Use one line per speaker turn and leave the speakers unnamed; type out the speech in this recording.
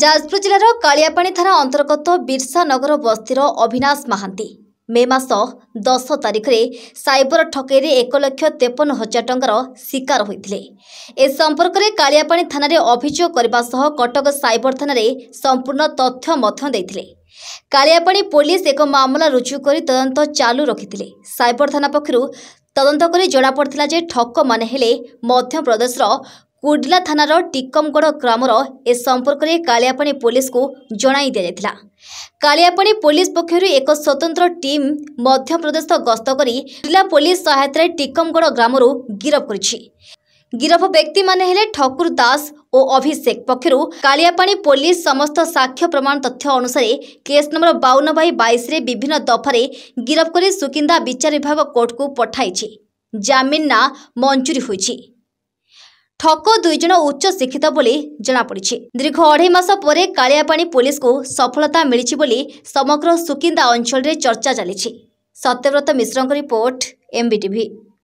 ଯାଜପୁର ଜିଲ୍ଲାର କାଳିଆପାଣି ଥାନା ଅନ୍ତର୍ଗତ ବିର୍ସାନଗର ବସ୍ତିର ଅଭିନାଶ ମହାନ୍ତି ମେ ମାସ ଦଶ ତାରିଖରେ ସାଇବର ଠକେଇରେ ଏକ ଲକ୍ଷ ତେପନ ହଜାର ଟଙ୍କାର ଶିକାର ହୋଇଥିଲେ ଏ ସମ୍ପର୍କରେ କାଳିଆପାଣି ଥାନାରେ ଅଭିଯୋଗ କରିବା ସହ କଟକ ସାଇବର ଥାନାରେ ସମ୍ପୂର୍ଣ୍ଣ ତଥ୍ୟ ମଧ୍ୟ ଦେଇଥିଲେ କାଳିଆପାଣି ପୋଲିସ ଏକ ମାମଲା ରୁଜୁ କରି ତଦନ୍ତ ଚାଲୁ ରଖିଥିଲେ ସାଇବର ଥାନା ପକ୍ଷରୁ ତଦନ୍ତ କରି ଜଣାପଡ଼ିଥିଲା ଯେ ଠକମାନେ ହେଲେ ମଧ୍ୟପ୍ରଦେଶର କୁଡ୍ଲା ଥାନାର ଟିକମଗଡ଼ ଗ୍ରାମର ଏ ସମ୍ପର୍କରେ କାଳିଆପାଣି ପୋଲିସକୁ ଜଣାଇ ଦିଆଯାଇଥିଲା କାଳିଆପାଣି ପୋଲିସ ପକ୍ଷରୁ ଏକ ସ୍ୱତନ୍ତ୍ର ଟିମ୍ ମଧ୍ୟପ୍ରଦେଶ ଗସ୍ତ କରି କୁଡ୍ଲା ପୋଲିସ ସହାୟତାରେ ଟିକମଗଡ଼ ଗ୍ରାମରୁ ଗିରଫ କରିଛି ଗିରଫ ବ୍ୟକ୍ତିମାନେ ହେଲେ ଠକୁର ଦାସ ଓ ଅଭିଷେକ ପକ୍ଷରୁ କାଳିଆପାଣି ପୋଲିସ ସମସ୍ତ ସାକ୍ଷ୍ୟ ପ୍ରମାଣ ତଥ୍ୟ ଅନୁସାରେ କେସ୍ ନମ୍ବର ବାଉନ ବାଇ ବାଇଶରେ ବିଭିନ୍ନ ଦଫାରେ ଗିରଫ କରି ସୁକିନ୍ଦା ବିଚାର ବିଭାଗ କୋର୍ଟକୁ ପଠାଇଛି ଜାମିନ ନାଁ ମଞ୍ଜୁରୀ ହୋଇଛି ଠକ ଦୁଇଜଣ ଉଚ୍ଚ ଶିକ୍ଷିତ ବୋଲି ଜଣାପଡ଼ିଛି ଦୀର୍ଘ ଅଢ଼େଇ ମାସ ପରେ କାଳିଆପାଣି ପୋଲିସକୁ ସଫଳତା ମିଳିଛି ବୋଲି ସମଗ୍ର ସୁକିନ୍ଦା ଅଞ୍ଚଳରେ ଚର୍ଚ୍ଚା ଚାଲିଛି ସତ୍ୟବ୍ରତ ମିଶ୍ରଙ୍କ ରିପୋର୍ଟ ଏମ୍ବିଟିଭି